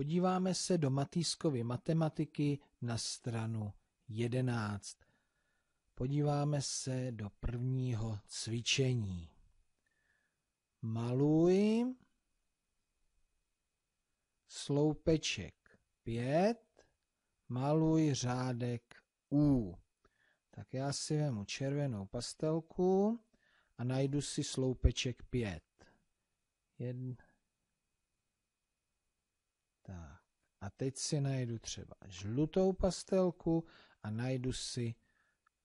Podíváme se do Matýskovy matematiky na stranu 11. Podíváme se do prvního cvičení. Maluj sloupeček 5, maluj řádek U. Tak já si vemu červenou pastelku a najdu si sloupeček 5. 1, A teď si najdu třeba žlutou pastelku a najdu si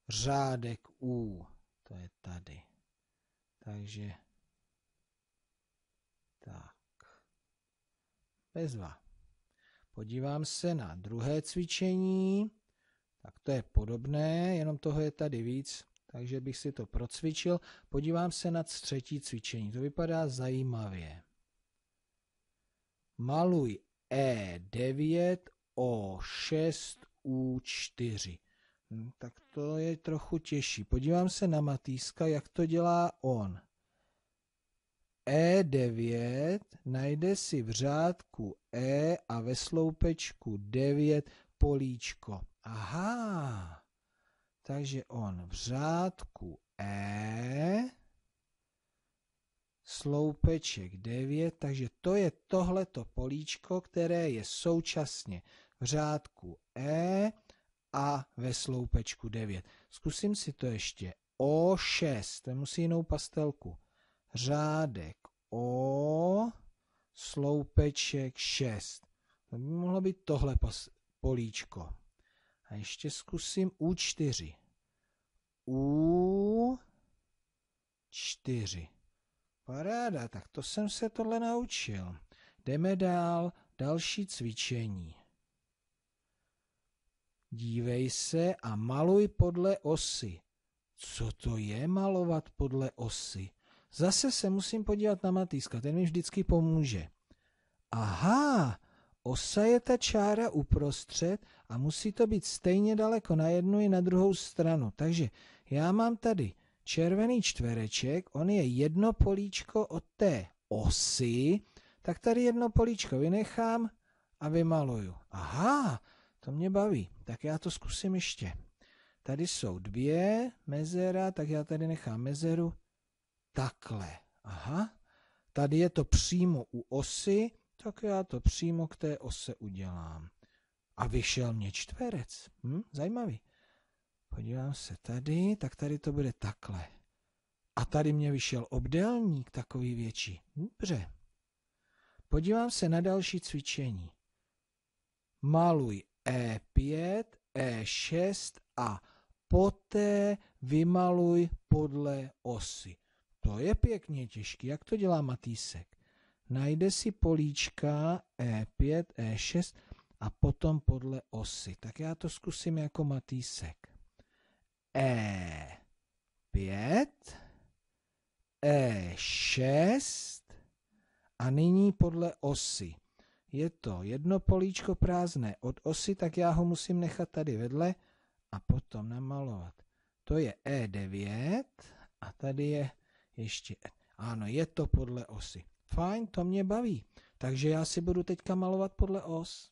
řádek U. To je tady. Takže tak. Bezva. Podívám se na druhé cvičení. Tak to je podobné, jenom toho je tady víc, takže bych si to procvičil. Podívám se na třetí cvičení, to vypadá zajímavě. Maluj E9 O6 U4. No, tak to je trochu těžší. Podívám se na Matýska, jak to dělá on. E9 najde si v řádku E a ve sloupečku 9 políčko. Aha, takže on v řádku E sloupeček 9, takže to je tohleto políčko, které je současně v řádku E a ve sloupečku 9. Zkusím si to ještě. O6, ten musí jinou pastelku. Řádek O, sloupeček 6. To by mohlo být tohle políčko. A ještě zkusím U4. U4. Paráda, tak to jsem se tohle naučil. Jdeme dál, další cvičení. Dívej se a maluj podle osy. Co to je malovat podle osy? Zase se musím podívat na Matýska, ten mi vždycky pomůže. Aha, osa je ta čára uprostřed a musí to být stejně daleko na jednu i na druhou stranu. Takže já mám tady červený čtvereček, on je jedno políčko od té osy, tak tady jedno políčko vynechám a vymaluju. Aha, to mě baví, tak já to zkusím ještě. Tady jsou dvě mezera, tak já tady nechám mezeru takhle. Aha, tady je to přímo u osy, tak já to přímo k té ose udělám. A vyšel mě čtverec. Hm? Zajímavý. Podívám se tady, tak tady to bude takhle. A tady mě vyšel obdélník takový větší. Dobře. Podívám se na další cvičení. Maluj E5, E6 a poté vymaluj podle osy. To je pěkně těžký. Jak to dělá Matýsek? Najde si políčka E5, E6 a potom podle osy. Tak já to zkusím jako Matýsek. E5, E6 a nyní podle osy. Je to jedno políčko prázdné od osy, tak já ho musím nechat tady vedle a potom namalovat. To je E9 a tady je ještě, E. ano, je to podle osy. Fajn, to mě baví. Takže já si budu teďka malovat podle os.